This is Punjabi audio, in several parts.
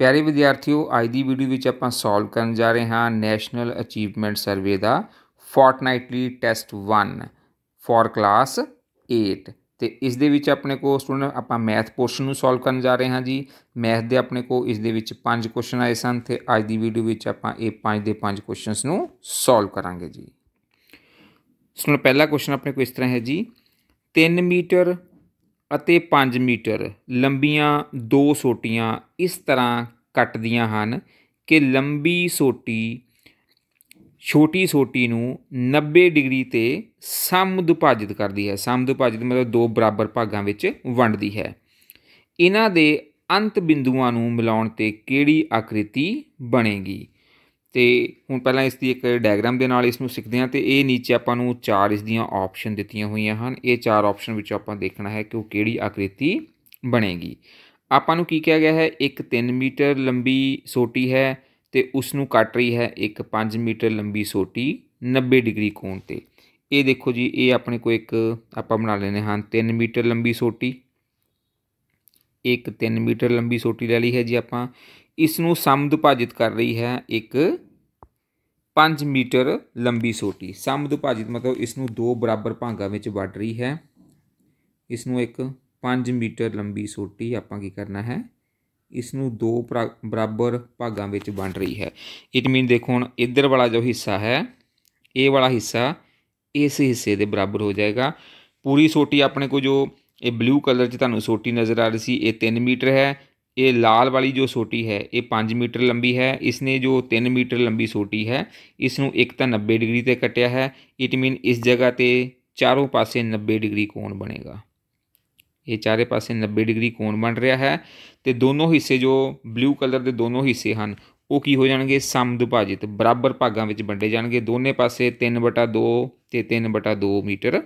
ਪਿਆਰੇ ਵਿਦਿਆਰਥੀਓ ਅੱਜ ਦੀ ਵੀਡੀਓ ਵਿੱਚ ਆਪਾਂ ਸੋਲਵ ਕਰਨ ਜਾ ਰਹੇ ਹਾਂ ਨੈਸ਼ਨਲ ਅਚੀਵਮੈਂਟ ਸਰਵੇ ਦਾ ਫੋਰਟਨਾਈਟਲੀ ਟੈਸਟ 1 ਫੋਰ ਕਲਾਸ 8 ਤੇ ਇਸ ਦੇ ਵਿੱਚ ਆਪਣੇ ਕੋਲ ਸਟੂਡੈਂਟ ਆਪਾਂ ਮੈਥ ਪੋਰਸ਼ਨ ਨੂੰ ਸੋਲਵ ਕਰਨ ਜਾ ਰਹੇ ਹਾਂ ਜੀ ਮੈਥ ਦੇ ਆਪਣੇ ਕੋਲ ਇਸ ਦੇ ਵਿੱਚ ਪੰਜ ਕੁਐਸਚਨ ਆਏ ਸਨ ਤੇ ਅੱਜ ਦੀ ਵੀਡੀਓ ਵਿੱਚ ਆਪਾਂ ਇਹ ਪੰਜ ਦੇ ਪੰਜ ਕੁਐਸਚਨਸ ਨੂੰ ਸੋਲਵ ਕਰਾਂਗੇ ਜੀ ਸਟੂਡੈਂਟ ਪਹਿਲਾ ਕੁਐਸਚਨ ਆਪਣੇ ਕੋਲ ਇਸ ਤਰ੍ਹਾਂ ਹੈ ਜੀ 3 ਮੀਟਰ ਅਤੇ 5 ਮੀਟਰ ਲੰਬੀਆਂ ਦੋ ਸੋਟੀਆਂ ਇਸ ਤਰ੍ਹਾਂ ਕੱਟਦੀਆਂ ਹਨ ਕਿ ਲੰਬੀ ਸੋਟੀ ਛੋਟੀ ਸੋਟੀ ਨੂੰ 90 ਡਿਗਰੀ 'ਤੇ ਸਮਦੁਭਾਜਿਤ ਕਰਦੀ ਹੈ ਸਮਦੁਭਾਜਿਤ ਮਤਲਬ ਦੋ ਬਰਾਬਰ ਭਾਗਾਂ ਵਿੱਚ ਵੰਡਦੀ ਹੈ ਇਹਨਾਂ ਦੇ ਅੰਤ ਬਿੰਦੂਆਂ ਨੂੰ ਮਿਲਾਉਣ ਤੇ ਕਿਹੜੀ ਆਕ੍ਰਿਤੀ ਬਣੇਗੀ ਤੇ ਹੁਣ ਪਹਿਲਾਂ ਇਸ ਦੀ ਇੱਕ ਡਾਇਗਰਾਮ ਦੇ ਨਾਲ ਇਸ ਨੂੰ ਸਿੱਖਦੇ ਹਾਂ ਤੇ ਇਹ ਨੀਚੇ ਆਪਾਂ ਨੂੰ ਚਾਰ ਇਸ ਦੀਆਂ ਆਪਸ਼ਨ ਦਿੱਤੀਆਂ ਹੋਈਆਂ ਹਨ ਇਹ ਚਾਰ ਆਪਸ਼ਨ ਵਿੱਚੋਂ ਆਪਾਂ ਦੇਖਣਾ ਹੈ ਕਿ ਉਹ ਕਿਹੜੀ ਆਕ੍ਰਿਤੀ ਬਣੇਗੀ ਆਪਾਂ ਨੂੰ ਕੀ ਕਿਹਾ ਗਿਆ ਹੈ ਇੱਕ 3 ਮੀਟਰ ਲੰਬੀ ਸੋਟੀ ਹੈ ਤੇ ਉਸ ਨੂੰ ਕੱਟ ਰਹੀ ਹੈ ਇੱਕ 5 ਮੀਟਰ ਲੰਬੀ ਸੋਟੀ 90 ਡਿਗਰੀ ਕੋਣ ਤੇ ਇਹ ਦੇਖੋ ਜੀ ਇਹ ਆਪਣੇ ਕੋ ਇੱਕ ਆਪਾਂ ਬਣਾ ਲੈਨੇ ਹਨ 3 ਮੀਟਰ ਲੰਬੀ ਸੋਟੀ ਇੱਕ 3 ਮੀਟਰ ਲੰਬੀ ਸੋਟੀ ਲੈ ਲਈ ਹੈ ਜੀ ਆਪਾਂ ਇਸ ਨੂੰ ਸਮਦੁਭਾਜਿਤ ਕਰ ਰਹੀ ਹੈ ਇੱਕ 5 ਮੀਟਰ ਲੰਬੀ ਸੋਟੀ ਸਮਦੁਭਾਜਿਤ ਮਤਲਬ ਇਸ ਨੂੰ ਦੋ ਬਰਾਬਰ ਭਾਗਾਂ ਵਿੱਚ ਵੰਡ ਰਹੀ ਹੈ ਇਸ ਨੂੰ ਇੱਕ 5 ਮੀਟਰ ਲੰਬੀ ਸੋਟੀ ਆਪਾਂ ਕੀ ਕਰਨਾ ਹੈ ਇਸ ਨੂੰ ਦੋ ਬਰਾਬਰ ਭਾਗਾਂ ਵਿੱਚ ਵੰਡ ਰਹੀ ਹੈ ਇਟ ਮੀਨ ਦੇਖੋ ਹੁਣ ਇਧਰ ਵਾਲਾ ਜੋ ਹਿੱਸਾ ਹੈ ਇਹ ਵਾਲਾ ਹਿੱਸਾ ਇਸ ਹਿੱਸੇ ਦੇ ਬਰਾਬਰ ਹੋ ਜਾਏਗਾ ਪੂਰੀ ਸੋਟੀ ਆਪਣੇ ਕੋ ਜੋ ਇਹ ਬਲੂ ਕਲਰ 'ਚ ਤੁਹਾਨੂੰ ਸੋਟੀ ਨਜ਼ਰ ਆ ਰਹੀ ਸੀ ਇਹ 3 ਮੀਟਰ ਹੈ ਇਹ ਲਾਲ ਵਾਲੀ ਜੋ ਸੋਟੀ ਹੈ ਇਹ 5 ਮੀਟਰ ਲੰਬੀ ਹੈ ਇਸ ਨੇ ਜੋ 3 ਮੀਟਰ ਲੰਬੀ ਸੋਟੀ ਹੈ ਇਸ ਨੂੰ ਇੱਕ ਤਾਂ 90 ਡਿਗਰੀ ਤੇ ਕੱਟਿਆ ਹੈ ਇਟ ਮੀਨ ਇਸ ਜਗ੍ਹਾ ਤੇ ਚਾਰੋਂ ਪਾਸੇ 90 ਡਿਗਰੀ ਕੋਣ ਬਣੇਗਾ ਇਹ ਚਾਰੇ ਪਾਸੇ 90 ਡਿਗਰੀ ਕੋਣ ਬਣ ਰਿਹਾ ਹੈ ਤੇ ਦੋਨੋਂ ਹਿੱਸੇ ਜੋ ਬਲੂ ਕਲਰ ਦੇ ਦੋਨੋਂ ਹਿੱਸੇ ਹਨ ਉਹ ਕੀ ਹੋ ਜਾਣਗੇ ਸਮਦੁਭਾਜਿਤ ਬਰਾਬਰ ਭਾਗਾਂ ਵਿੱਚ ਵੰਡੇ ਜਾਣਗੇ ਦੋਨੇ ਪਾਸੇ 3/2 ਤੇ 3/2 ਮੀਟਰ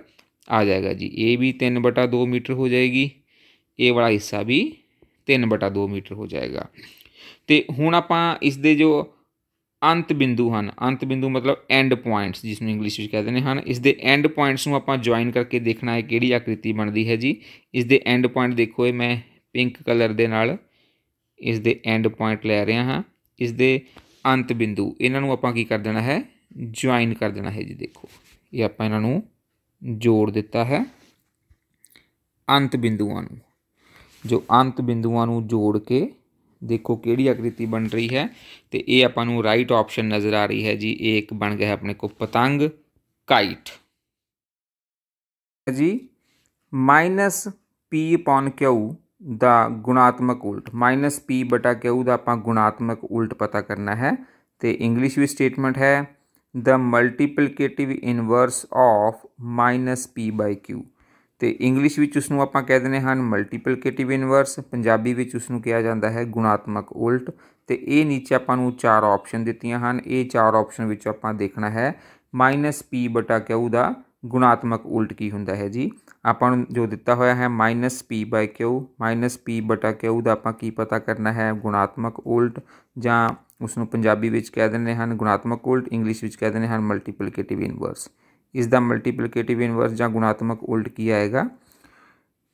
ਆ ਜਾਏਗਾ ਜੀ ਇਹ ਵੀ 3/2 ਮੀਟਰ ਹੋ ਜਾਏਗੀ ਇਹ ਵਾਲਾ ਹਿੱਸਾ ਵੀ 3/2 ਮੀਟਰ ਹੋ ਜਾਏਗਾ ਤੇ ਹੁਣ ਆਪਾਂ ਇਸ ਦੇ ਜੋ ਅੰਤ ਬਿੰਦੂ ਹਨ ਅੰਤ ਬਿੰਦੂ ਮਤਲਬ ਐਂਡ ਪੁਆਇੰਟਸ ਜਿਸ ਨੂੰ ਇੰਗਲਿਸ਼ ਵਿੱਚ ਕਹਿੰਦੇ ਨੇ ਹਨ ਇਸ ਦੇ ਐਂਡ ਪੁਆਇੰਟਸ ਨੂੰ ਆਪਾਂ ਜੁਆਇਨ ਕਰਕੇ ਦੇਖਣਾ ਹੈ ਕਿਹੜੀ ਆਕ੍ਰਿਤੀ ਬਣਦੀ ਹੈ ਜੀ ਇਸ ਦੇ ਐਂਡ ਪੁਆਇੰਟ ਦੇਖੋ ਇਹ ਮੈਂ ਪਿੰਕ ਕਲਰ ਦੇ ਨਾਲ ਇਸ ਦੇ ਐਂਡ ਪੁਆਇੰਟ ਲੈ ਰਿਹਾ ਹਾਂ ਇਸ ਦੇ ਅੰਤ ਬਿੰਦੂ ਇਹਨਾਂ ਨੂੰ ਆਪਾਂ ਕੀ ਕਰ ਦੇਣਾ ਹੈ ਜੁਆਇਨ ਕਰ ਦੇਣਾ ਹੈ ਜੀ ਦੇਖੋ ਇਹ ਆਪਾਂ ਇਹਨਾਂ ਨੂੰ ਜੋੜ ਦਿੱਤਾ ਹੈ ਅੰਤ ਬਿੰਦੂਆਂ ਨੂੰ ਜੋ ਅੰਤ ਬਿੰਦੂਆਂ ਨੂੰ ਜੋੜ ਕੇ ਦੇਖੋ ਕਿਹੜੀ ਆਕ੍ਰਿਤੀ ਬਣ ਰਹੀ ਹੈ ਤੇ ਇਹ ਆਪਾਂ ਨੂੰ ਰਾਈਟ ਆਪਸ਼ਨ ਨਜ਼ਰ ਆ ਰਹੀ ਹੈ ਜੀ ਇਹ ਇੱਕ ਬਣ ਗਿਆ ਹੈ ਆਪਣੇ ਕੋ ਪਤੰਗ ਕਾਈਟ ਜੀ ਮਾਈਨਸ p upon q ਦਾ ਗੁਣਾਤਮਕ ਉਲਟ ਮਾਈਨਸ -p ਬਟਾ q ਦਾ ਆਪਾਂ ਗੁਣਾਤਮਕ ਉਲਟ ਪਤਾ ਕਰਨਾ ਹੈ ਤੇ ਇੰਗਲਿਸ਼ ਵਿੱਚ ਸਟੇਟਮੈਂਟ ਹੈ the multiplicative inverse of minus -p q ਤੇ ਇੰਗਲਿਸ਼ ਵਿੱਚ ਉਸ ਨੂੰ ਆਪਾਂ ਕਹਿ ਦਿੰਦੇ ਹਨ ਮਲਟੀਪਲੀਕੇਟਿਵ ਇਨਵਰਸ ਪੰਜਾਬੀ ਵਿੱਚ ਉਸ ਨੂੰ ਕਿਹਾ ਜਾਂਦਾ ਹੈ ਗੁਣਾਤਮਕ ਉਲਟ ਤੇ ਇਹ ਨੀਚੇ ਆਪਾਂ ਨੂੰ ਚਾਰ ਆਪਸ਼ਨ ਦਿੱਤੀਆਂ ਹਨ ਇਹ ਚਾਰ ਆਪਸ਼ਨ ਵਿੱਚੋਂ ਆਪਾਂ ਦੇਖਣਾ ਹੈ -p ਬਟਾ q ਦਾ ਗੁਣਾਤਮਕ ਉਲਟ ਕੀ ਹੁੰਦਾ ਹੈ ਜੀ ਆਪਾਂ ਨੂੰ ਜੋ ਦਿੱਤਾ ਹੋਇਆ ਹੈ -p q -p ਬਟਾ q ਦਾ ਆਪਾਂ ਕੀ ਪਤਾ ਕਰਨਾ ਹੈ ਗੁਣਾਤਮਕ ਉਲਟ ਜਾਂ ਉਸ ਨੂੰ ਪੰਜਾਬੀ ਵਿੱਚ ਕਹਿ ਦਿੰਦੇ ਹਨ ਗੁਣਾਤਮਕ ਉਲਟ ਇੰਗਲਿਸ਼ ਵਿੱਚ ਕਹਿ ਦਿੰਦੇ ਹਨ ਮਲਟੀਪਲੀਕੇਟਿਵ ਇਨਵਰਸ ਇਸ ਦਾ ਮਲਟੀਪਲੀਕੇਟਿਵ ਇਨਵਰਸ ਜਾਂ ਗੁਣਾਤਮਕ ਉਲਟ ਕੀ ਆਏਗਾ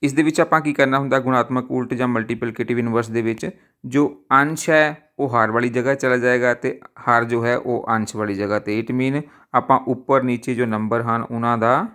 ਇਸ ਦੇ ਵਿੱਚ ਆਪਾਂ ਕੀ ਕਰਨਾ ਹੁੰਦਾ ਗੁਣਾਤਮਕ ਉਲਟ ਜਾਂ ਮਲਟੀਪਲੀਕੇਟਿਵ ਇਨਵਰਸ ਦੇ ਵਿੱਚ ਜੋ ਅੰਸ਼ ਹੈ ਉਹ ਹਾਰ ਵਾਲੀ ਜਗ੍ਹਾ ਚਲਾ ਜਾਏਗਾ ਤੇ ਹਾਰ ਜੋ ਹੈ ਉਹ ਅੰਸ਼ ਵਾਲੀ ਜਗ੍ਹਾ ਤੇ ਇਟ ਮੀਨ ਆਪਾਂ ਉੱਪਰ ਨੀਚੇ ਜੋ ਨੰਬਰ ਹਨ ਉਹਨਾਂ ਦਾ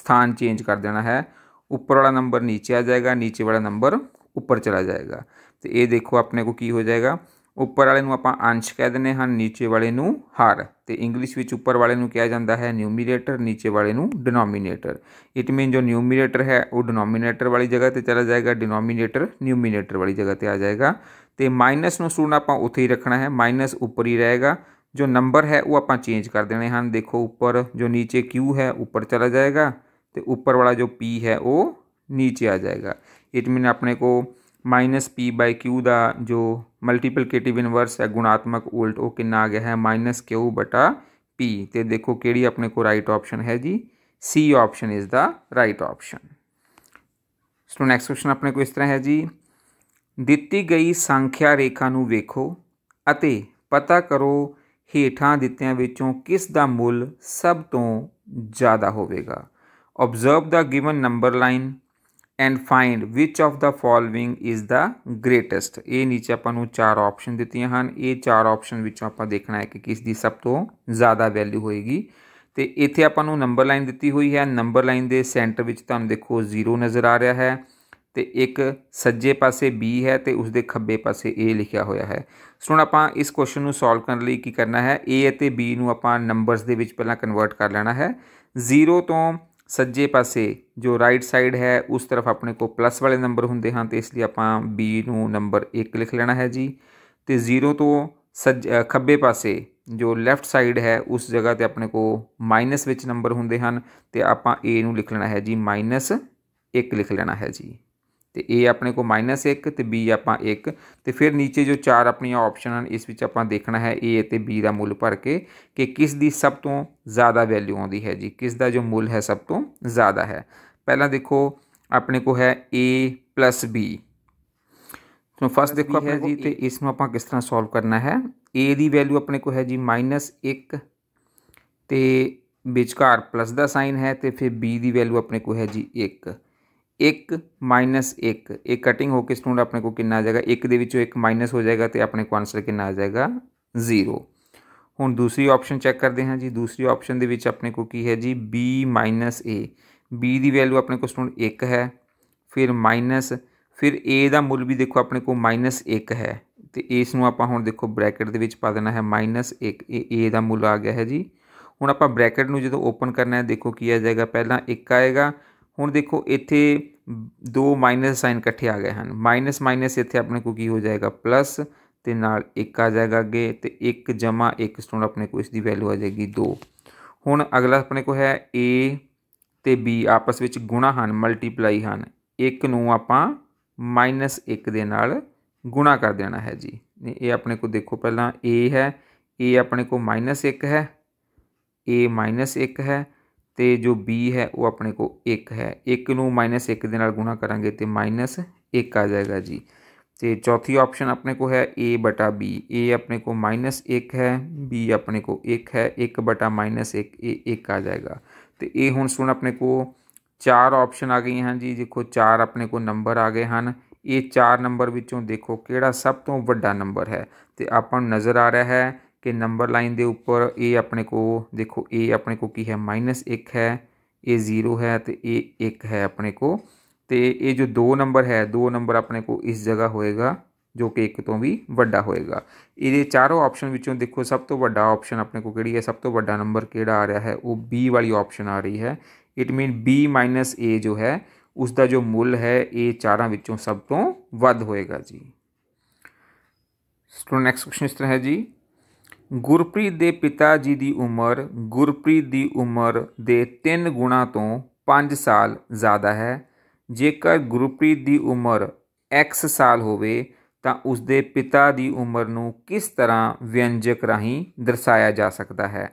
ਸਥਾਨ ਚੇਂਜ ਕਰ ਦੇਣਾ ਹੈ ਉੱਪਰ ਵਾਲਾ ਨੰਬਰ ਨੀਚੇ ਆ ਜਾਏਗਾ ਨੀਚੇ ਵਾਲਾ ਨੰਬਰ ਉੱਪਰ ਚਲਾ ਜਾਏਗਾ ਤੇ ਇਹ ਦੇਖੋ ਆਪਣੇ ਕੋ ਕੀ ਹੋ ਜਾਏਗਾ ਉੱਪਰ ਵਾਲੇ ਨੂੰ ਆਪਾਂ ਅੰਸ਼ ਕਹਿ ਦਿੰਦੇ ਹਨ ਨੀਚੇ ਵਾਲੇ ਨੂੰ ਹਰ ਤੇ ਇੰਗਲਿਸ਼ ਵਿੱਚ ਉੱਪਰ ਵਾਲੇ ਨੂੰ ਕਿਹਾ ਜਾਂਦਾ ਹੈ ਨਿਊਮੀਰੇਟਰ ਨੀਚੇ ਵਾਲੇ ਨੂੰ ਡਿਨੋਮੀਨੇਟਰ ਇਟ ਮੀਨ ਜੋ ਨਿਊਮੀਰੇਟਰ ਹੈ ਉਹ ਡਿਨੋਮੀਨੇਟਰ ਵਾਲੀ ਜਗ੍ਹਾ ਤੇ ਚਲਾ ਜਾਏਗਾ ਡਿਨੋਮੀਨੇਟਰ ਨਿਊਮੀਨੇਟਰ ਵਾਲੀ ਜਗ੍ਹਾ ਤੇ ਆ ਜਾਏਗਾ ਤੇ ਮਾਈਨਸ ਨੂੰ ਸਟੂਡੈਂਟ ਆਪਾਂ ਉੱਥੇ ਹੀ ਰੱਖਣਾ ਹੈ ਮਾਈਨਸ ਉੱਪਰ ਹੀ ਰਹੇਗਾ ਜੋ ਨੰਬਰ ਹੈ ਉਹ ਆਪਾਂ ਚੇਂਜ ਕਰ ਦੇਣੇ ਹਨ ਦੇਖੋ ਉੱਪਰ ਜੋ ਨੀਚੇ q ਹੈ ਉੱਪਰ ਚਲਾ ਜਾਏਗਾ ਤੇ ਉੱਪਰ ਵਾਲਾ ਜੋ p ਹੈ ਉਹ ਨੀਚੇ ਆ ਜਾਏਗਾ ਇਟ ਮੀਨ ਆਪਣੇ ਕੋ ਮਾਈਨਸ p ਬਾਈ q ਦਾ ਜੋ ਮਲਟੀਪਲੀਕੇਟਿਵ ਇਨਵਰਸ ਹੈ ਗੁਣਾਤਮਕ ਉਲਟ ਉਹ ਕਿੰਨਾ ਆ ਗਿਆ ਹੈ ਮਾਈਨਸ q ਬਟਾ p ਤੇ ਦੇਖੋ ਕਿਹੜੀ ਆਪਣੇ ਕੋ ਰਾਈਟ ਆਪਸ਼ਨ ਹੈ ਜੀ c option is the right option so next question ਆਪਣੇ ਕੋ ਇਸ ਤਰ੍ਹਾਂ ਹੈ ਜੀ ਦਿੱਤੀ ਗਈ ਸੰਖਿਆ ਰੇਖਾ ਨੂੰ ਵੇਖੋ ਅਤੇ ਪਤਾ ਕਰੋ ਹੇਠਾਂ ਦਿੱਤਿਆਂ ਵਿੱਚੋਂ ਕਿਸ ਦਾ ਮੁੱਲ ਸਭ ਤੋਂ ਜ਼ਿਆਦਾ ਹੋਵੇਗਾ observe the given number line and find which of the following is the greatest ये नीचे अपन चार ऑप्शन देती हैं ये चार ऑप्शन ਵਿੱਚੋਂ ਆਪਾਂ ਦੇਖਣਾ ਹੈ ਕਿ ਕਿਸ ਦੀ ਸਭ ਤੋਂ ਜ਼ਿਆਦਾ ਵੈਲਿਊ ਹੋਏਗੀ ਤੇ ਇੱਥੇ ਆਪਾਂ ਨੂੰ ਨੰਬਰ ਲਾਈਨ ਦਿੱਤੀ ਹੋਈ ਹੈ ਨੰਬਰ ਲਾਈਨ ਦੇ ਸੈਂਟਰ ਵਿੱਚ ਤੁਹਾਨੂੰ ਦੇਖੋ 0 ਨਜ਼ਰ ਆ ਰਿਹਾ ਹੈ ਤੇ ਇੱਕ ਸੱਜੇ ਪਾਸੇ B ਹੈ ਤੇ ਉਸ ਦੇ ਖੱਬੇ ਪਾਸੇ A ਲਿਖਿਆ ਹੋਇਆ ਹੈ ਸੋ ਹੁਣ ਆਪਾਂ ਇਸ ਕੁਐਸਚਨ ਨੂੰ ਸੋਲਵ ਕਰਨ ਲਈ ਕੀ ਕਰਨਾ ਹੈ A ਅਤੇ B ਨੂੰ ਆਪਾਂ ਨੰਬਰਸ ਦੇ ਵਿੱਚ ਪਹਿਲਾਂ ਕਨਵਰਟ ਕਰ ਲੈਣਾ ਹੈ 0 ਤੋਂ ਸੱਜੇ ਪਾਸੇ ਜੋ ਰਾਈਟ ਸਾਈਡ ਹੈ ਉਸ ਤਰਫ ਆਪਣੇ ਕੋ ਪਲੱਸ ਵਾਲੇ ਨੰਬਰ ਹੁੰਦੇ ਹਨ ਤੇ ਇਸ ਲਈ ਆਪਾਂ B ਨੂੰ ਨੰਬਰ 1 ਲਿਖ ਲੈਣਾ ਹੈ ਜੀ ਤੇ 0 ਤੋਂ ਖੱਬੇ ਪਾਸੇ ਜੋ ਲੈਫਟ ਸਾਈਡ ਹੈ ਉਸ ਜਗ੍ਹਾ ਤੇ ਆਪਣੇ ਕੋ ਮਾਈਨਸ ਵਿੱਚ ਨੰਬਰ ਹੁੰਦੇ ਹਨ ਤੇ ਆਪਾਂ A ਨੂੰ ਲਿਖ ਲੈਣਾ ਹੈ ਜੀ ਮਾਈਨਸ 1 ਲਿਖ ਲੈਣਾ ਹੈ ਜੀ ਤੇ A ਆਪਣੇ ਕੋ -1 ਤੇ B ਆਪਾਂ 1 ਤੇ ਫਿਰ نیچے ਜੋ ਚਾਰ ਆਪਣੀਆਂ ਆਪਸ਼ਨ ਹਨ ਇਸ ਵਿੱਚ ਆਪਾਂ ਦੇਖਣਾ ਹੈ A ਤੇ B ਦਾ ਮੁੱਲ ਭਰ ਕੇ ਕਿ ਕਿਸ ਦੀ ਸਭ ਤੋਂ ਜ਼ਿਆਦਾ ਵੈਲਿਊ ਆਉਂਦੀ ਹੈ ਜੀ ਕਿਸ ਦਾ ਜੋ ਮੁੱਲ ਹੈ ਸਭ ਤੋਂ ਜ਼ਿਆਦਾ ਹੈ ਪਹਿਲਾਂ ਦੇਖੋ ਆਪਣੇ ਕੋ ਹੈ A B ਸੋ ਫਸਟ ਦੇਖੋ ਆਪਣੇ ਜੀ ਤੇ ਇਸ ਨੂੰ ਆਪਾਂ ਕਿਸ ਤਰ੍ਹਾਂ ਸੋਲਵ ਕਰਨਾ ਹੈ A ਦੀ ਵੈਲਿਊ ਆਪਣੇ ਕੋ ਹੈ ਜੀ -1 ਤੇ ਵਿਚਕਾਰ ਪਲੱਸ ਦਾ ਸਾਈਨ ਹੈ ਤੇ ਫਿਰ B ਦੀ ਵੈਲਿਊ ਆਪਣੇ ਕੋ ਹੈ ਜੀ 1 1 1 ਇਹ ਕਟਿੰਗ ਹੋ ਕੇ ਸਟੂਡੈਂਟ ਆਪਣੇ ਕੋ ਕਿੰਨਾ ਆ ਜਾਏਗਾ 1 ਦੇ ਵਿੱਚੋਂ 1 ਮਾਈਨਸ ਹੋ ਜਾਏਗਾ ਤੇ ਆਪਣੇ ਕੋ ਆਨਸਰ ਕਿੰਨਾ ਆ ਜਾਏਗਾ 0 ਹੁਣ ਦੂਸਰੀ ਆਪਸ਼ਨ ਚੈੱਕ ਕਰਦੇ ਹਾਂ ਜੀ ਦੂਸਰੀ ਆਪਸ਼ਨ ਦੇ ਵਿੱਚ ਆਪਣੇ ਕੋ ਕੀ ਹੈ ਜੀ b a b ਦੀ ਵੈਲਿਊ ਆਪਣੇ ਕੋ ਸਟੂਡੈਂਟ 1 ਹੈ ਫਿਰ ਮਾਈਨਸ ਫਿਰ a ਦਾ ਮੁੱਲ ਵੀ ਦੇਖੋ ਆਪਣੇ ਕੋ -1 ਹੈ ਤੇ ਇਸ ਨੂੰ ਆਪਾਂ ਹੁਣ ਦੇਖੋ ਬ੍ਰੈਕਟ ਦੇ ਵਿੱਚ ਪਾ ਦੇਣਾ ਹੈ -1 ਇਹ a ਦਾ ਮੁੱਲ ਆ ਗਿਆ ਹੈ ਜੀ ਹੁਣ ਆਪਾਂ ਬ੍ਰੈਕਟ ਨੂੰ ਜਦੋਂ ਓਪਨ ਕਰਨਾ ਹੈ ਦੇਖੋ ਕੀ ਆ ਜਾਏਗਾ ਪਹਿਲਾਂ 1 ਆਏਗਾ ਹੁਣ ਦੇਖੋ ਇੱਥੇ ਦੋ ਮਾਈਨਸ ਸਾਈਨ ਇਕੱਠੇ ਆ ਗਏ ਹਨ ਮਾਈਨਸ ਮਾਈਨਸ ਇੱਥੇ ਆਪਣੇ ਕੋ ਕੀ ਹੋ ਜਾਏਗਾ ਪਲੱਸ ਤੇ ਨਾਲ 1 ਆ ਜਾਏਗਾ ਅੱਗੇ ਤੇ 1 ਜਮਾ 1 ਸਟੋਨ ਆਪਣੇ ਕੋ ਇਸ ਦੀ ਵੈਲਿਊ ਆ ਜਾਏਗੀ 2 ਹੁਣ ਅਗਲਾ ਆਪਣੇ ਕੋ ਹੈ A ਤੇ B ਆਪਸ ਵਿੱਚ ਗੁਣਾ ਹਨ ਮਲਟੀਪਲਾਈ ਹਨ 1 ਨੂੰ ਆਪਾਂ -1 ਦੇ ਨਾਲ ਗੁਣਾ ਕਰ ਦੇਣਾ ਹੈ ਜੀ ਇਹ ਆਪਣੇ ਕੋ ਦੇਖੋ ਪਹਿਲਾਂ A ਹੈ A ਆਪਣੇ ਕੋ -1 ਹੈ A -1 ਹੈ ਤੇ ਜੋ b ਹੈ ਉਹ ਆਪਣੇ ਕੋਲ 1 ਹੈ 1 ਨੂੰ -1 ਦੇ ਨਾਲ ਗੁਣਾ ਕਰਾਂਗੇ ਤੇ -1 ਆ ਜਾਏਗਾ ਜੀ ਤੇ ਚੌਥੀ ਆਪਸ਼ਨ ਆਪਣੇ ਕੋਲ ਹੈ a ਬਟਾ b a ਆਪਣੇ ਕੋਲ -1 ਹੈ b ਆਪਣੇ ਕੋਲ 1 ਹੈ 1 ਬਟਾ -1 ਇਹ 1 ਆ ਜਾਏਗਾ ਤੇ ਇਹ ਹੁਣ ਸੁਣ ਆਪਣੇ ਕੋਲ ਚਾਰ ਆਪਸ਼ਨ ਆ ਗਈਆਂ ਹਨ ਜੀ ਦੇਖੋ ਚਾਰ ਆਪਣੇ ਕੋਲ ਨੰਬਰ ਆ ਗਏ ਹਨ ਇਹ ਚਾਰ ਨੰਬਰ ਵਿੱਚੋਂ ਦੇਖੋ ਕਿਹੜਾ ਸਭ ਤੋਂ ਵੱਡਾ ਨੰਬਰ ਹੈ ਤੇ ਆਪਾਂ ਨੂੰ ਨਜ਼ਰ ਆ ਰਿਹਾ ਹੈ ਤੇ ਨੰਬਰ ਲਾਈਨ ਦੇ ਉੱਪਰ a ਆਪਣੇ ਕੋ ਦੇਖੋ a ਆਪਣੇ ਕੋ ਕੀ ਹੈ -1 ਹੈ ਇਹ 0 ਹੈ ਤੇ ਇਹ 1 ਹੈ ਆਪਣੇ ਕੋ ਤੇ ਇਹ ਜੋ 2 ਨੰਬਰ ਹੈ 2 ਨੰਬਰ ਆਪਣੇ ਕੋ ਇਸ ਜਗ੍ਹਾ ਹੋਏਗਾ ਜੋ ਕਿ 1 ਤੋਂ ਵੀ ਵੱਡਾ ਹੋਏਗਾ ਇਹਦੇ ਚਾਰੋਂ ਆਪਸ਼ਨ ਵਿੱਚੋਂ ਦੇਖੋ ਸਭ ਤੋਂ ਵੱਡਾ ਆਪਸ਼ਨ ਆਪਣੇ ਕੋ ਕਿਹੜੀ ਹੈ ਸਭ ਤੋਂ ਵੱਡਾ ਨੰਬਰ ਕਿਹੜਾ ਆ ਰਿਹਾ ਹੈ ਉਹ B ਵਾਲੀ ਆਪਸ਼ਨ ਆ ਰਹੀ ਹੈ ਇਟ ਮੀਨ B A ਜੋ ਹੈ ਉਸ ਦਾ ਜੋ ਮੁੱਲ ਹੈ ਇਹ ਚਾਰਾਂ ਵਿੱਚੋਂ ਸਭ ਤੋਂ ਵੱਧ ਹੋਏਗਾ ਜੀ ਸਟੂਡੈਂਟ ਨੈਕਸਟ ਕੁਐਸਚਨ ਇਸ ਤਰ੍ਹਾਂ ਹੈ ਜੀ ਗੁਰਪ੍ਰੀਤ ਦੇ ਪਿਤਾ ਜੀ ਦੀ ਉਮਰ ਗੁਰਪ੍ਰੀਤ ਦੀ ਉਮਰ ਦੇ ਤਿੰਨ ਗੁਣਾ ਤੋਂ 5 ਸਾਲ ਜ਼ਿਆਦਾ ਹੈ ਜੇਕਰ ਗੁਰਪ੍ਰੀਤ ਦੀ ਉਮਰ x ਸਾਲ ਹੋਵੇ ਤਾਂ ਉਸ ਦੇ ਪਿਤਾ ਦੀ ਉਮਰ ਨੂੰ ਕਿਸ ਤਰ੍ਹਾਂ ਵਿਅੰਜਕ ਰਾਹੀਂ ਦਰਸਾਇਆ ਜਾ ਸਕਦਾ ਹੈ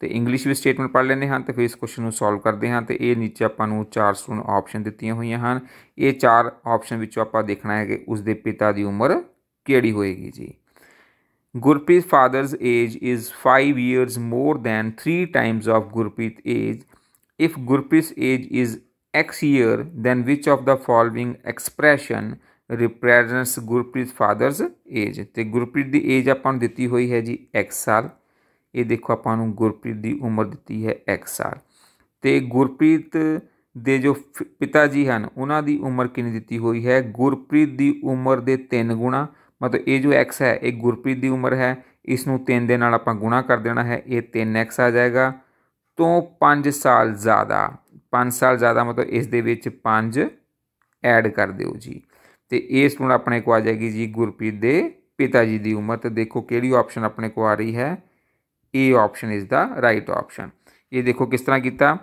ਤੇ ਇੰਗਲਿਸ਼ ਵਿੱਚ ਸਟੇਟਮੈਂਟ ਪੜ੍ਹ ਲੈਂਦੇ ਹਾਂ ਤੇ ਫਿਰ ਇਸ ਕੁਐਸਚਨ ਨੂੰ ਸੋਲਵ ਕਰਦੇ ਹਾਂ ਤੇ ਇਹ ਨੀਚੇ ਆਪਾਂ ਨੂੰ ਚਾਰ ਸੁਣ ਆਪਸ਼ਨ ਦਿੱਤੀਆਂ ਹੋਈਆਂ ਹਨ ਇਹ ਚਾਰ ਆਪਸ਼ਨ ਵਿੱਚੋਂ ਆਪਾਂ ਦੇਖਣਾ ਹੈ ਕਿ ਉਸ ਦੇ ਪਿਤਾ ਦੀ ਉਮਰ ਕਿਹੜੀ ਹੋਏਗੀ ਜੀ Gurpreet's father's age is 5 years more than 3 times of Gurpreet's age. If Gurpreet's age is x year, then which of the following expression represents Gurpreet's father's age? ਤੇ Gurpreet ਦੀ age ਆਪਾਂ ਨੂੰ ਦਿੱਤੀ ਹੋਈ ਹੈ ਜੀ x ਸਾਲ ਇਹ ਦੇਖੋ ਆਪਾਂ ਨੂੰ Gurpreet ਦੀ ਉਮਰ ਦਿੱਤੀ ਹੈ x ਸਾਲ ਤੇ Gurpreet ਦੇ ਜੋ ਪਿਤਾ ਜੀ ਹਨ ਉਹਨਾਂ ਦੀ ਉਮਰ ਕਿੰਨੀ ਦਿੱਤੀ ਹੋਈ ਹੈ ਗੁਰਪ੍ਰੀਤ ਦੀ ਉਮਰ ਦੇ 3 ਗੁਣਾ ਮਤਲਬ ਇਹ ਜੋ x ਹੈ ਇਹ ਗੁਰਪ੍ਰੀਤ ਦੀ ਉਮਰ ਹੈ ਇਸ ਨੂੰ 3 ਦੇ ਨਾਲ ਆਪਾਂ ਗੁਣਾ ਕਰ ਦੇਣਾ ਹੈ ਇਹ 3x ਆ ਜਾਏਗਾ ਤੋਂ 5 ਸਾਲ ਜ਼ਿਆਦਾ 5 ਸਾਲ ਜ਼ਿਆਦਾ ਮਤਲਬ ਇਸ ਦੇ ਵਿੱਚ 5 ਐਡ ਕਰ ਦਿਓ ਜੀ ਤੇ ਇਹ ਨੂੰ ਆਪਣੇ ਕੋ ਆ ਜਾਏਗੀ ਜੀ ਗੁਰਪ੍ਰੀਤ ਦੇ ਪਿਤਾ ਜੀ ਦੀ ਉਮਰ ਤੇ ਦੇਖੋ ਕਿਹੜੀ ਆਪਸ਼ਨ ਆਪਣੇ ਕੋ ਆ ਰਹੀ ਹੈ ਇਹ option is the right option ਇਹ ਦੇਖੋ ਕਿਸ ਤਰ੍ਹਾਂ ਕੀਤਾ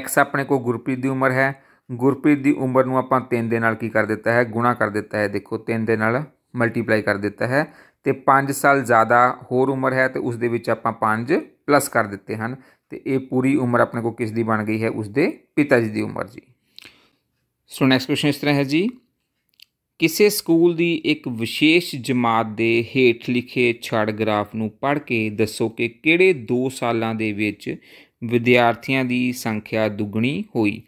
x ਆਪਣੇ ਕੋ ਗੁਰਪ੍ਰੀਤ ਦੀ ਉਮਰ ਹੈ ਗੁਰਪ੍ਰੀਤ ਦੀ ਉਮਰ ਨੂੰ ਆਪਾਂ 3 ਦੇ ਨਾਲ ਕੀ ਕਰ ਦਿੱਤਾ ਹੈ ਗੁਣਾ ਕਰ ਦਿੱਤਾ ਹੈ ਦੇਖੋ 3 ਦੇ ਨਾਲ ਮਲਟੀਪਲਾਈ ਕਰ ਦਿੱਤਾ ਹੈ ਤੇ 5 ਸਾਲ ਜ਼ਿਆਦਾ ਹੋਰ ਉਮਰ ਹੈ ਤੇ ਉਸ ਦੇ ਵਿੱਚ ਆਪਾਂ 5 ਪਲੱਸ ਕਰ ਦਿੱਤੇ ਹਨ ਤੇ ਇਹ ਪੂਰੀ ਉਮਰ ਆਪਣੇ ਕੋ ਕਿਸ ਦੀ ਬਣ ਗਈ ਹੈ ਉਸ ਦੇ ਪਿਤਾ ਜੀ ਦੀ ਉਮਰ ਜੀ ਸੋ ਨੈਕਸਟ ਕੁਐਸਚਨ ਇਸ ਤਰ੍ਹਾਂ ਹੈ ਜੀ ਕਿਸੇ ਸਕੂਲ ਦੀ ਇੱਕ ਵਿਸ਼ੇਸ਼ ਜਮਾਤ ਦੇ ਹੇਠ ਲਿਖੇ ਛੜ ਗ੍ਰਾਫ ਨੂੰ ਪੜ੍ਹ ਕੇ ਦੱਸੋ ਕਿ ਕਿਹੜੇ 2 ਸਾਲਾਂ ਦੇ ਵਿੱਚ ਵਿਦਿਆਰਥੀਆਂ ਦੀ ਸੰਖਿਆ ਦੁੱਗਣੀ ਹੋਈ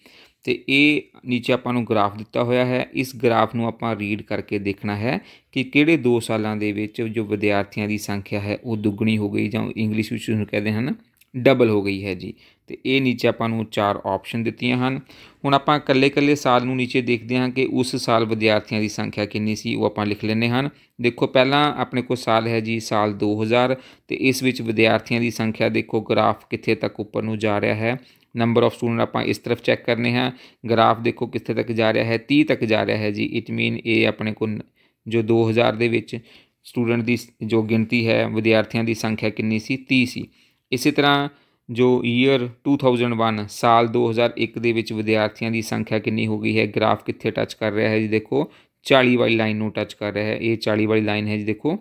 ਤੇ ਇਹ ਨੀਚੇ ਆਪਾਂ ਨੂੰ ਗ੍ਰਾਫ ਦਿੱਤਾ ਹੋਇਆ ਹੈ ਇਸ ਗ੍ਰਾਫ ਨੂੰ ਆਪਾਂ ਰੀਡ ਕਰਕੇ ਦੇਖਣਾ ਹੈ ਕਿ ਕਿਹੜੇ 2 ਸਾਲਾਂ ਦੇ ਵਿੱਚ ਜੋ ਵਿਦਿਆਰਥੀਆਂ ਦੀ ਸੰਖਿਆ ਹੈ ਉਹ ਦੁੱਗਣੀ ਹੋ ਗਈ ਜਾਂ ਇੰਗਲਿਸ਼ ਵਿੱਚ ਉਹਨੂੰ ਕਹਿੰਦੇ ਹਨ ਡਬਲ ਹੋ ਗਈ ਹੈ ਜੀ ਤੇ ਇਹ ਨੀਚੇ ਆਪਾਂ ਨੂੰ ਚਾਰ ਆਪਸ਼ਨ ਦਿੱਤੀਆਂ ਹਨ ਹੁਣ ਆਪਾਂ ਇਕੱਲੇ-ਇਕੱਲੇ ਸਾਲ ਨੂੰ ਨੀਚੇ ਦੇਖਦੇ ਹਾਂ ਕਿ ਉਸ ਸਾਲ ਵਿਦਿਆਰਥੀਆਂ ਦੀ ਸੰਖਿਆ ਕਿੰਨੀ ਸੀ ਉਹ ਆਪਾਂ ਲਿਖ ਲੈਨੇ ਹਨ ਦੇਖੋ ਪਹਿਲਾਂ ਆਪਣੇ ਕੋਲ ਸਾਲ ਹੈ ਜੀ ਸਾਲ 2000 ਤੇ ਇਸ ਵਿੱਚ ਵਿਦਿਆਰਥੀਆਂ ਦੀ ਸੰਖਿਆ ਦੇਖੋ ਗ੍ਰਾਫ ਕਿੱਥੇ ਤੱਕ ਉੱਪਰ ਨੂੰ ਜਾ ਰਿਹਾ ਹੈ ਨੰਬਰ ਆਫ ਸਟੂਡੈਂਟ ਆਪਾਂ ਇਸ ਤਰਫ ਚੈੱਕ ਕਰਨੇ ਹਾਂ ਗ੍ਰਾਫ ਦੇਖੋ ਕਿੱਥੇ ਤੱਕ ਜਾ ਰਿਹਾ ਹੈ 30 ਤੱਕ ਜਾ ਰਿਹਾ ਹੈ ਜੀ ਇਟ ਮੀਨ ਇਹ ਆਪਣੇ ਕੋਲ ਜੋ 2000 ਦੇ ਵਿੱਚ ਸਟੂਡੈਂਟ ਦੀ ਜੋ ਗਿਣਤੀ ਹੈ ਵਿਦਿਆਰਥੀਆਂ ਦੀ ਸੰਖਿਆ ਕਿੰਨੀ ਸੀ 30 ਸੀ ਇਸੇ ਤਰ੍ਹਾਂ ਜੋ ਈਅਰ 2001 ਸਾਲ 2001 ਦੇ ਵਿੱਚ ਵਿਦਿਆਰਥੀਆਂ ਦੀ ਸੰਖਿਆ ਕਿੰਨੀ ਹੋ ਗਈ ਹੈ ਗ੍ਰਾਫ ਕਿੱਥੇ ਟੱਚ ਕਰ ਰਿਹਾ ਹੈ ਜੀ ਦੇਖੋ 40 ਵਾਲੀ ਲਾਈਨ ਨੂੰ ਟੱਚ ਕਰ ਰਿਹਾ ਹੈ ਇਹ 40 ਵਾਲੀ ਲਾਈਨ ਹੈ ਜੀ ਦੇਖੋ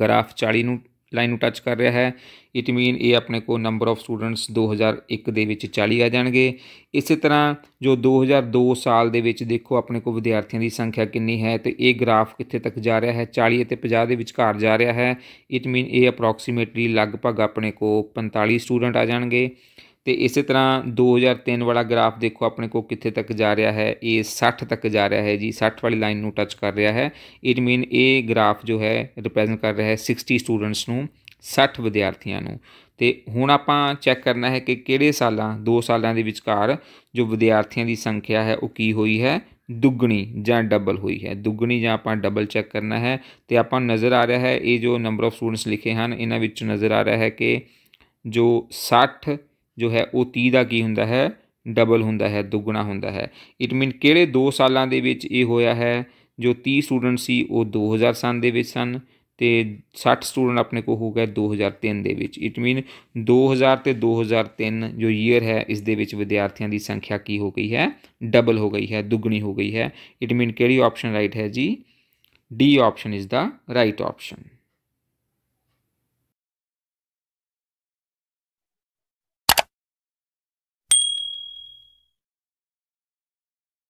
ਗ੍ਰਾਫ 40 ਨੂੰ ਲਾਈਨ ਨੂੰ ਟੱਚ ਕਰ ਰਿਹਾ ਹੈ ਇਟ ਮੀਨ ਇਹ ਆਪਣੇ ਕੋ ਨੰਬਰ ਆਫ ਸਟੂਡੈਂਟਸ 2001 ਦੇ ਵਿੱਚ 40 ਆ ਜਾਣਗੇ ਇਸੇ ਤਰ੍ਹਾਂ ਜੋ 2002 ਸਾਲ ਦੇ ਵਿੱਚ ਦੇਖੋ ਆਪਣੇ ਕੋ ਵਿਦਿਆਰਥੀਆਂ ਦੀ ਸੰਖਿਆ ਕਿੰਨੀ ਹੈ ਤੇ ਇਹ ਗ੍ਰਾਫ ਕਿੱਥੇ ਤੱਕ ਜਾ ਰਿਹਾ ਹੈ 40 ਅਤੇ 50 ਦੇ ਵਿਚਕਾਰ ਜਾ ਰਿਹਾ ਹੈ ਇਟ ਮੀਨ ਇਹ ਅਪਰੋਕਸੀਮੇਟਲੀ ਲਗਭਗ ਆਪਣੇ ਕੋ 45 ਸਟੂਡੈਂਟ ਆ ਜਾਣਗੇ ਤੇ ਇਸੇ ਤਰ੍ਹਾਂ 2003 ਵਾਲਾ ਗ੍ਰਾਫ ਦੇਖੋ ਆਪਣੇ ਕੋ ਕਿੱਥੇ ਤੱਕ ਜਾ ਰਿਹਾ ਹੈ ਇਹ 60 ਤੱਕ ਜਾ ਰਿਹਾ ਹੈ ਜੀ 60 ਵਾਲੀ ਲਾਈਨ ਨੂੰ ਟੱਚ ਕਰ ਰਿਹਾ ਹੈ ਇਟ ਮੀਨ ਇਹ ਗ੍ਰਾਫ ਜੋ ਹੈ ਰਿਪਰੈਜ਼ੈਂਟ ਕਰ ਰਿਹਾ ਹੈ 60 ਸਟੂਡੈਂਟਸ ਨੂੰ 60 ਵਿਦਿਆਰਥੀਆਂ ਨੂੰ ਤੇ ਹੁਣ ਆਪਾਂ ਚੈੱਕ ਕਰਨਾ ਹੈ ਕਿ ਕਿਹੜੇ ਸਾਲਾਂ 2 ਸਾਲਾਂ ਦੇ ਵਿਚਕਾਰ ਜੋ ਵਿਦਿਆਰਥੀਆਂ ਦੀ ਸੰਖਿਆ ਹੈ ਉਹ ਕੀ ਹੋਈ ਹੈ ਦੁੱਗਣੀ ਜਾਂ ਡਬਲ ਹੋਈ ਹੈ ਦੁੱਗਣੀ ਜਾਂ ਆਪਾਂ ਡਬਲ ਚੈੱਕ ਕਰਨਾ ਹੈ ਤੇ ਆਪਾਂ ਨਜ਼ਰ ਆ ਰਿਹਾ ਹੈ ਇਹ ਜੋ ਨੰਬਰ ਆਫ ਸਟੂਡੈਂਟਸ ਲਿਖੇ ਹਨ ਇਹਨਾਂ ਵਿੱਚ ਨਜ਼ਰ ਆ ਰਿਹਾ ਹੈ ਕਿ ਜੋ 60 ਜੋ ਹੈ ਉਹ 30 ਦਾ ਕੀ ਹੁੰਦਾ ਹੈ ਡਬਲ ਹੁੰਦਾ ਹੈ ਦੁੱਗਣਾ ਹੁੰਦਾ ਹੈ ਇਟ ਮੀਨ ਕਿਹੜੇ 2 ਸਾਲਾਂ ਦੇ ਵਿੱਚ ਇਹ ਹੋਇਆ ਹੈ ਜੋ 30 ਸਟੂਡੈਂਟ ਸੀ ਉਹ 2000 ਸਾਲ ਦੇ ਵਿੱਚ ਸਨ ਤੇ 60 ਸਟੂਡੈਂਟ ਆਪਣੇ ਕੋ ਹੋ ਗਏ 2003 ਦੇ ਵਿੱਚ ਇਟ ਮੀਨ 2000 ਤੇ 2003 ਜੋ ਈਅਰ ਹੈ ਇਸ ਦੇ ਵਿੱਚ ਵਿਦਿਆਰਥੀਆਂ ਦੀ ਸੰਖਿਆ ਕੀ ਹੋ ਗਈ ਹੈ ਡਬਲ ਹੋ ਗਈ ਹੈ ਦੁੱਗਣੀ ਹੋ ਗਈ ਹੈ ਇਟ ਮੀਨ ਕਿਹੜੀ ਆਪਸ਼ਨ ਰਾਈਟ ਹੈ ਜੀ D option is the right option